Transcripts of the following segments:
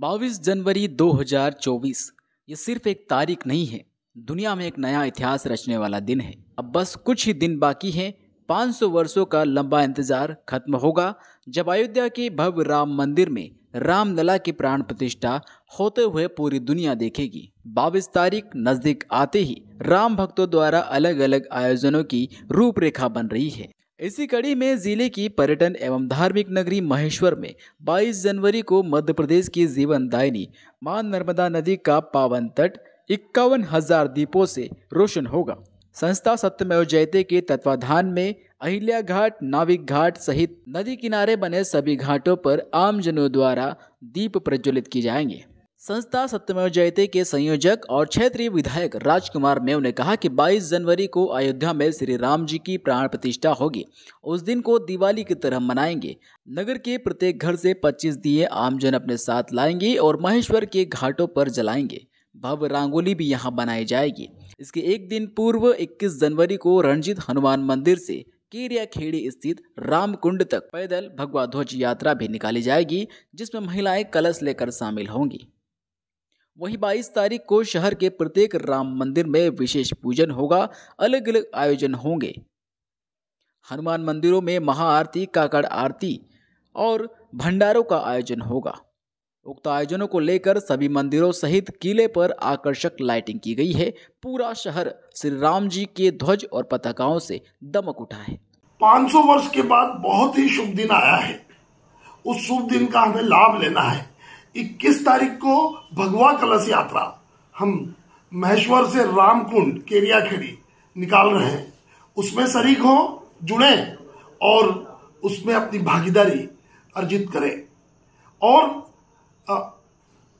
बाईस जनवरी 2024 ये सिर्फ एक तारीख नहीं है दुनिया में एक नया इतिहास रचने वाला दिन है अब बस कुछ ही दिन बाकी हैं 500 वर्षों का लंबा इंतजार खत्म होगा जब अयोध्या के भव्य राम मंदिर में रामलला की प्राण प्रतिष्ठा होते हुए पूरी दुनिया देखेगी बाईस तारीख नजदीक आते ही राम भक्तों द्वारा अलग अलग आयोजनों की रूपरेखा बन रही है इसी कड़ी में जिले की पर्यटन एवं धार्मिक नगरी महेश्वर में 22 जनवरी को मध्य प्रदेश की जीवनदायिनी मां नर्मदा नदी का पावन तट इक्यावन हजार दीपों से रोशन होगा संस्था सत्यमेव जयते के तत्वाधान में अहिल्या घाट नाविक घाट सहित नदी किनारे बने सभी घाटों पर आमजनों द्वारा दीप प्रज्वलित किए जाएंगे संस्था सत्यमेव जयते के संयोजक और क्षेत्रीय विधायक राजकुमार मेव ने कहा कि 22 जनवरी को अयोध्या में श्री राम जी की प्राण प्रतिष्ठा होगी उस दिन को दिवाली की तरह मनाएंगे नगर के प्रत्येक घर से 25 दिए आमजन अपने साथ लाएंगे और महेश्वर के घाटों पर जलाएंगे भव्य रंगोली भी यहाँ बनाई जाएगी इसके एक दिन पूर्व इक्कीस जनवरी को रणजीत हनुमान मंदिर से केरिया खेड़ी स्थित रामकुंड तक पैदल भगवा ध्वज यात्रा भी निकाली जाएगी जिसमें महिलाएं कलश लेकर शामिल होंगी वहीं बाईस तारीख को शहर के प्रत्येक राम मंदिर में विशेष पूजन होगा अलग अलग आयोजन होंगे हनुमान मंदिरों में महाआरती काकड़ आरती और भंडारों का आयोजन होगा उक्त आयोजनों को लेकर सभी मंदिरों सहित किले पर आकर्षक लाइटिंग की गई है पूरा शहर श्री राम जी के ध्वज और पताकाओं से दमक उठा है 500 वर्ष के बाद बहुत ही शुभ दिन आया है उस शुभ दिन का हमें लाभ लेना है 21 तारीख को भगवा कलश यात्रा हम महेश्वर से रामकुंड केरिया खेड़ी निकाल रहे हैं उसमें शरीक हो जुड़े और उसमें अपनी भागीदारी अर्जित करें और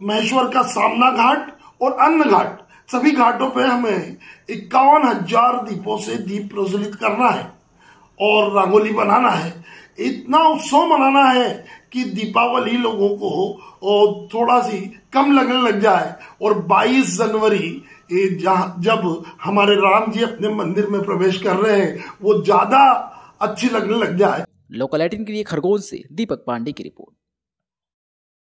महेश्वर का सामना घाट और अन्न घाट सभी घाटों पे हमें इक्यावन हजार दीपों से दीप प्रज्वलित करना है और रंगोली बनाना है इतना उत्सव मनाना है कि दीपावली लोगों को थोड़ा सी कम लगने लग जाए और 22 जनवरी जब हमारे राम जी अपने मंदिर में प्रवेश कर रहे हैं वो ज्यादा अच्छी लगने लग जाए लोकल के लिए खरगोन से दीपक पांडे की रिपोर्ट